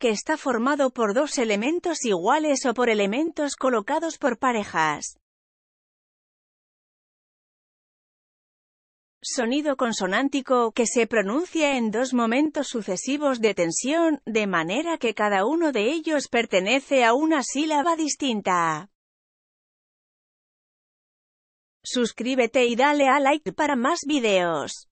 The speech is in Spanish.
que está formado por dos elementos iguales o por elementos colocados por parejas. Sonido consonántico que se pronuncia en dos momentos sucesivos de tensión, de manera que cada uno de ellos pertenece a una sílaba distinta. Suscríbete y dale a like para más videos.